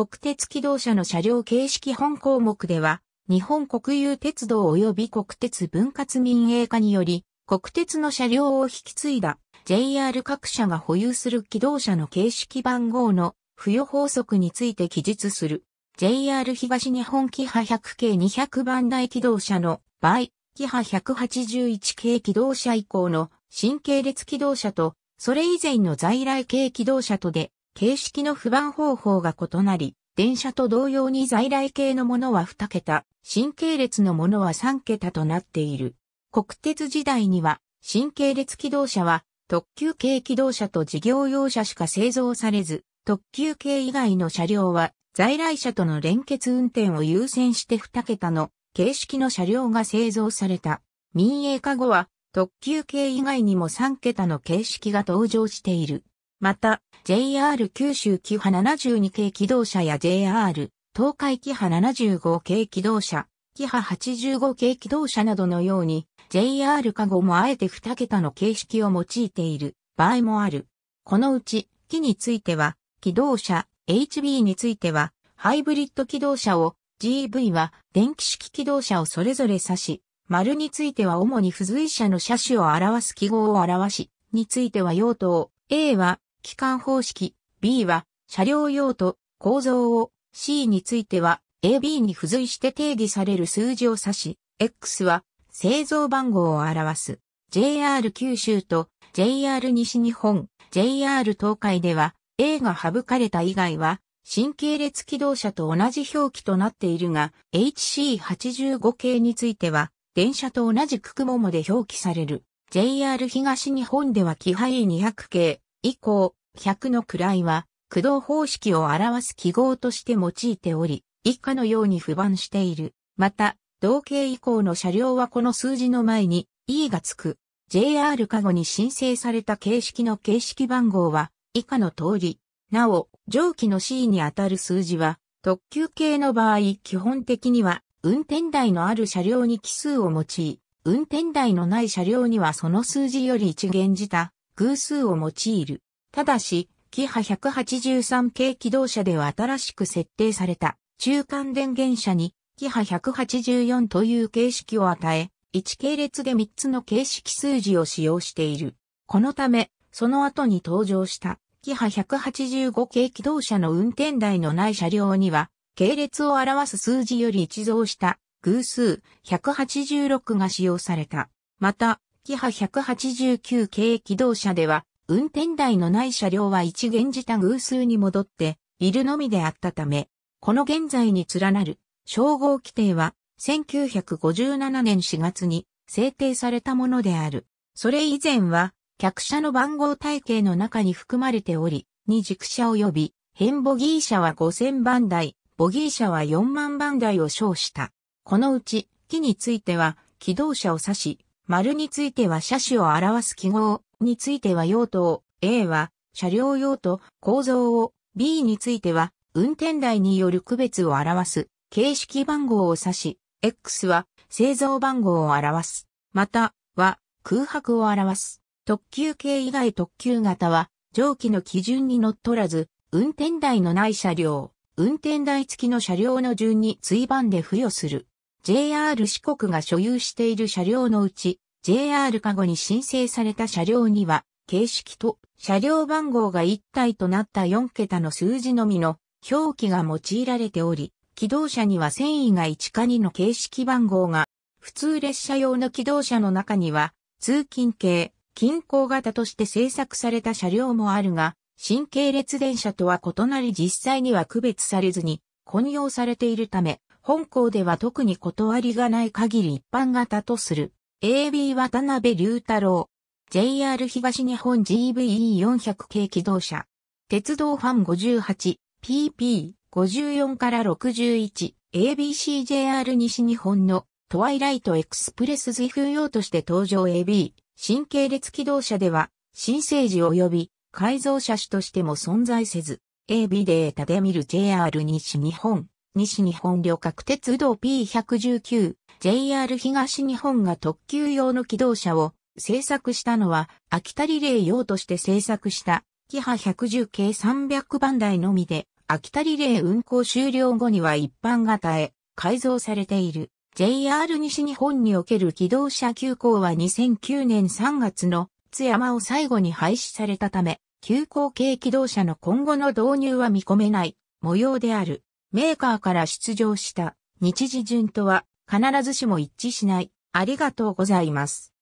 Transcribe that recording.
国鉄機動車の車両形式本項目では、日本国有鉄道及び国鉄分割民営化により、国鉄の車両を引き継いだ JR 各社が保有する機動車の形式番号の付与法則について記述する。JR 東日本キハ100系200番台機動車の場合、キハ181系機動車以降の新系列機動車と、それ以前の在来系機動車とで、形式の不番方法が異なり、電車と同様に在来系のものは2桁、新系列のものは3桁となっている。国鉄時代には、新系列機動車は特急系機動車と事業用車しか製造されず、特急系以外の車両は在来車との連結運転を優先して2桁の形式の車両が製造された。民営化後は特急系以外にも3桁の形式が登場している。また、JR 九州キハ72系機動車や JR 東海キハ75系機動車、キハ85系機動車などのように、JR カゴもあえて2桁の形式を用いている場合もある。このうち、機については、機動車、HB については、ハイブリッド機動車を、GV は電気式機動車をそれぞれ指し、丸については主に付随車の車種を表す記号を表し、については用途を、A は機関方式 B は車両用途、構造を C については AB に付随して定義される数字を指し、X は製造番号を表す。JR 九州と JR 西日本、JR 東海では A が省かれた以外は新系列機動車と同じ表記となっているが HC85 系については電車と同じくくももで表記される。JR 東日本では気配200系以降100の位は、駆動方式を表す記号として用いており、以下のように不番している。また、同型以降の車両はこの数字の前に E がつく。JR 加護に申請された形式の形式番号は以下の通り。なお、上記の C にあたる数字は、特急系の場合基本的には、運転台のある車両に奇数を用い、運転台のない車両にはその数字より一元じた偶数を用いる。ただし、キハ183系機動車では新しく設定された中間電源車にキハ184という形式を与え、1系列で3つの形式数字を使用している。このため、その後に登場したキハ185系機動車の運転台のない車両には、系列を表す数字より一増した偶数186が使用された。また、キハ189系機動車では、運転台のない車両は一元時単偶数に戻っているのみであったため、この現在に連なる称号規定は1957年4月に制定されたものである。それ以前は客車の番号体系の中に含まれており、二軸車及び変ボギー車は5000番台、ボギー車は4万番台を称した。このうち、機については、機動車を指し、丸については車種を表す記号については用途を、A は車両用途、構造を、B については運転台による区別を表す、形式番号を指し、X は製造番号を表す。また、は空白を表す。特急系以外特急型は、上記の基準に則っらず、運転台のない車両、運転台付きの車両の順に追番で付与する。JR 四国が所有している車両のうち、JR カゴに申請された車両には、形式と車両番号が一体となった4桁の数字のみの表記が用いられており、機動車には繊維が1か2の形式番号が、普通列車用の機動車の中には、通勤系、近郊型として製作された車両もあるが、新系列電車とは異なり実際には区別されずに混用されているため、本校では特に断りがない限り一般型とする。AB 渡辺龍太郎、JR 東日本 GVE400 系機動車、鉄道ファン 58PP54 から61、ABCJR 西日本のトワイライトエクスプレス随風用として登場 AB、新系列機動車では、新生児及び改造車種としても存在せず、AB データで見る JR 西日本西日本旅客鉄道 P119、JR 東日本が特急用の機動車を製作したのは、秋田リレー用として製作した、キハ110系300番台のみで、秋田リレー運行終了後には一般型へ改造されている。JR 西日本における機動車急行は2009年3月の津山を最後に廃止されたため、急行系機動車の今後の導入は見込めない模様である。メーカーから出場した日時順とは必ずしも一致しない。ありがとうございます。